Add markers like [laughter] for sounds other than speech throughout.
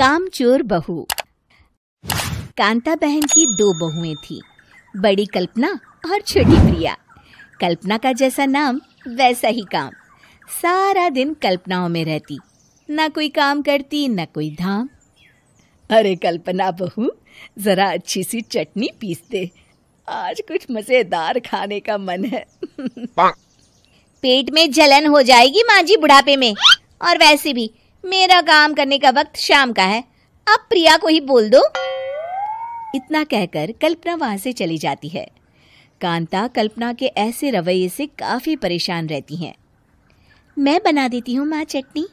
कामचोर बहू कांता बहन की दो बहुएं थी बड़ी कल्पना और छोटी प्रिया कल्पना का जैसा नाम वैसा ही काम सारा दिन कल्पनाओं में रहती ना कोई काम करती ना कोई धाम अरे कल्पना बहू जरा अच्छी सी चटनी पीस दे आज कुछ मजेदार खाने का मन है पेट में जलन हो जाएगी माँ जी बुढ़ापे में और वैसे भी मेरा काम करने का वक्त शाम का है अब प्रिया को ही बोल दो इतना कहकर कल्पना वहां से चली जाती है कांता कल्पना के ऐसे रवैये से काफ़ी परेशान रहती हैं मैं बना देती हूँ माँ चटनी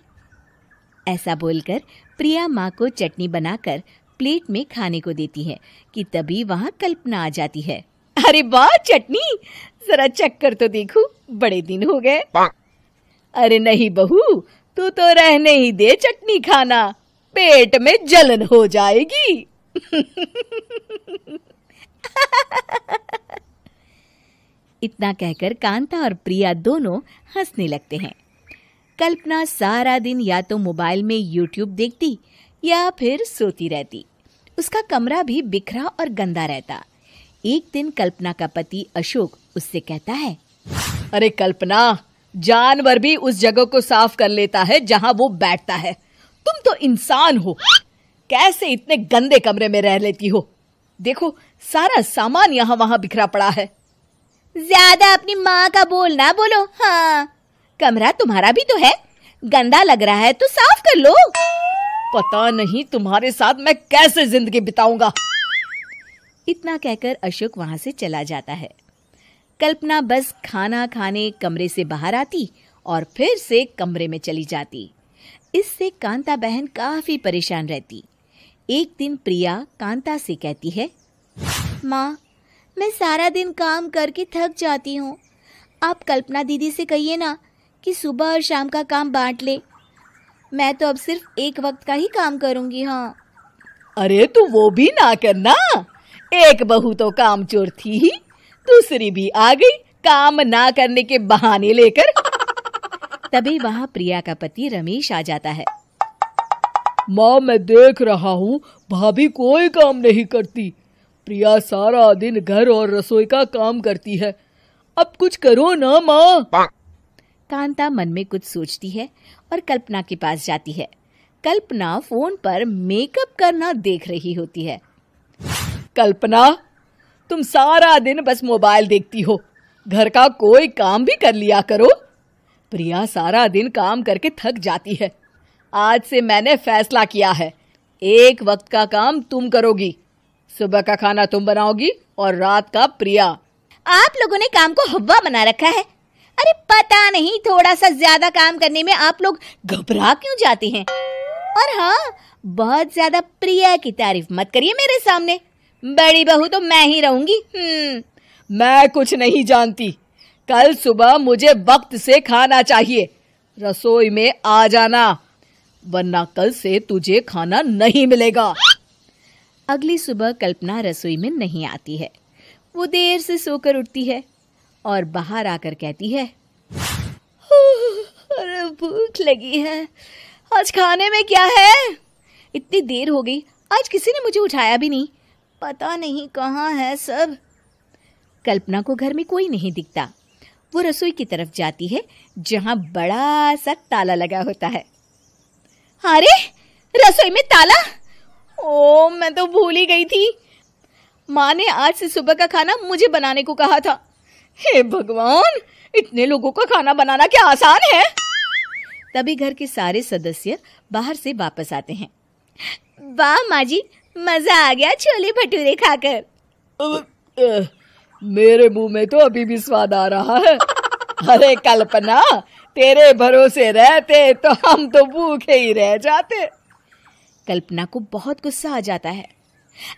ऐसा बोलकर प्रिया माँ को चटनी बनाकर प्लेट में खाने को देती है कि तभी वहाँ कल्पना आ जाती है अरे वाह चटनी जरा चक्कर तो देखो बड़े दिन हो गए अरे नहीं बहू तू तो रहने ही दे चटनी खाना पेट में जलन हो जाएगी इतना कहकर कांता और प्रिया दोनों हंसने लगते हैं कल्पना सारा दिन या तो मोबाइल में यूट्यूब देखती या फिर सोती रहती उसका कमरा भी बिखरा और गंदा रहता एक दिन कल्पना का पति अशोक उससे कहता है अरे कल्पना जानवर भी उस जगह को साफ कर लेता है जहां वो बैठता है तुम तो इंसान हो कैसे इतने गंदे कमरे में रह लेती हो देखो सारा सामान यहाँ वहाँ बिखरा पड़ा है ज्यादा अपनी माँ का बोल ना बोलो हाँ कमरा तुम्हारा भी तो है गंदा लग रहा है तो साफ कर लो पता नहीं तुम्हारे साथ मैं कैसे जिंदगी बिताऊंगा इतना कहकर अशोक वहां से चला जाता है कल्पना बस खाना खाने कमरे से बाहर आती और फिर से कमरे में चली जाती इससे कांता बहन काफी परेशान रहती एक दिन प्रिया कांता से कहती है माँ मैं सारा दिन काम करके थक जाती हूँ आप कल्पना दीदी से कहिए ना कि सुबह और शाम का काम बांट ले मैं तो अब सिर्फ एक वक्त का ही काम करूँगी हाँ अरे तू तो वो भी ना करना एक बहू तो काम चोर थी ही दूसरी भी आ गई काम ना करने के बहाने लेकर [laughs] तभी वहाँ प्रिया का पति रमेश आ जाता है माँ मैं देख रहा हूँ भाभी कोई काम नहीं करती प्रिया सारा दिन घर और रसोई का काम करती है अब कुछ करो ना माँ कांता मन में कुछ सोचती है और कल्पना के पास जाती है कल्पना फोन पर मेकअप करना देख रही होती है कल्पना तुम सारा दिन बस मोबाइल देखती हो घर का कोई काम भी कर लिया करो प्रिया सारा दिन काम करके थक जाती है आज से मैंने फैसला किया है एक वक्त का काम तुम करोगी सुबह का खाना तुम बनाओगी और रात का प्रिया आप लोगों ने काम को हवा बना रखा है अरे पता नहीं थोड़ा सा ज्यादा काम करने में आप लोग घबरा क्यों जाते हैं और हाँ बहुत ज्यादा प्रिया की तारीफ मत करिए मेरे सामने बड़ी बहू तो मैं ही रहूंगी हम्म। मैं कुछ नहीं जानती कल सुबह मुझे वक्त से खाना चाहिए रसोई में आ जाना वरना कल से तुझे खाना नहीं मिलेगा अगली सुबह कल्पना रसोई में नहीं आती है वो देर से सोकर उठती है और बाहर आकर कहती है अरे भूख लगी है आज खाने में क्या है इतनी देर हो गई आज किसी ने मुझे उठाया भी नहीं पता नहीं कहाँ है सब कल्पना को घर में कोई नहीं दिखता वो रसोई की तरफ जाती है जहाँ बड़ा सा ताला लगा होता है अरे रसोई में ताला ओ मैं तो भूल ही गई थी माँ ने आज से सुबह का खाना मुझे बनाने को कहा था हे भगवान इतने लोगों का खाना बनाना क्या आसान है तभी घर के सारे सदस्य बाहर से वापस आते हैं वाह माँ जी मजा आ गया छोले भटूरे खाकर मेरे मुंह में तो अभी भी स्वाद आ रहा है अरे कल्पना तेरे भरोसे रहते तो हम तो भूखे ही रह जाते कल्पना को बहुत गुस्सा आ जाता है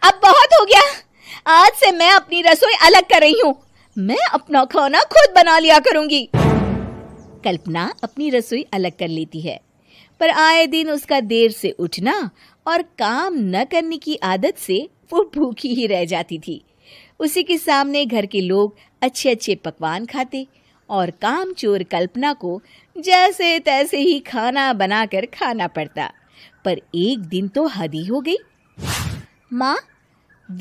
अब बहुत हो गया आज से मैं अपनी रसोई अलग कर रही हूँ मैं अपना खाना खुद बना लिया करूंगी कल्पना अपनी रसोई अलग कर लेती है पर आए दिन उसका देर से उठना और काम न करने की आदत से वो भूखी ही रह जाती थी उसी के सामने घर के लोग अच्छे अच्छे पकवान खाते और काम चोर कल्पना को जैसे तैसे ही खाना बनाकर खाना पड़ता पर एक दिन तो हद ही हो गई माँ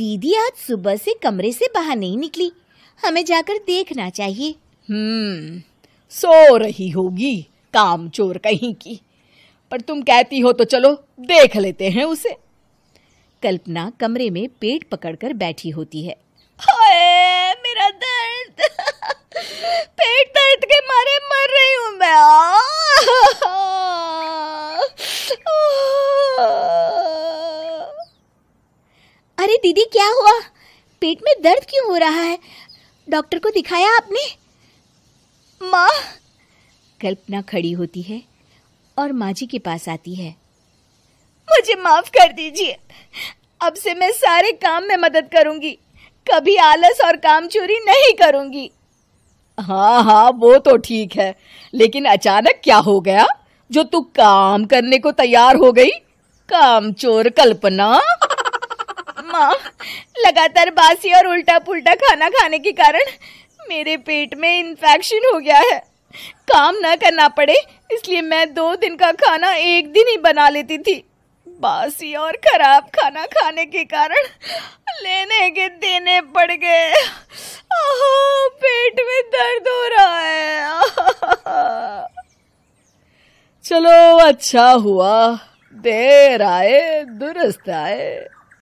दीदी आज सुबह से कमरे से बाहर नहीं निकली हमें जाकर देखना चाहिए हम्म सो रही होगी काम चोर कहीं की पर तुम कहती हो तो चलो देख लेते हैं उसे कल्पना कमरे में पेट पकड़कर बैठी होती है हाय मेरा दर्द पेट दर्द के मारे मर रही हूँ मैं अरे दीदी क्या हुआ पेट में दर्द क्यों हो रहा है डॉक्टर को दिखाया आपने माँ कल्पना खड़ी होती है और माँ जी के पास आती है मुझे माफ कर दीजिए अब से मैं सारे काम में मदद करूंगी कभी आलस और काम चोरी नहीं करूंगी हाँ हाँ वो तो ठीक है लेकिन अचानक क्या हो गया जो तू काम करने को तैयार हो गई काम चोर कल्पना माँ लगातार बासी और उल्टा पुल्टा खाना खाने के कारण मेरे पेट में इन्फेक्शन हो गया है काम ना करना पड़े इसलिए मैं दो दिन का खाना एक दिन ही बना लेती थी बासी और खराब खाना खाने के कारण लेने के देने पड़ गए पेट में दर्द हो रहा है चलो अच्छा हुआ देर आए दुरुस्त आए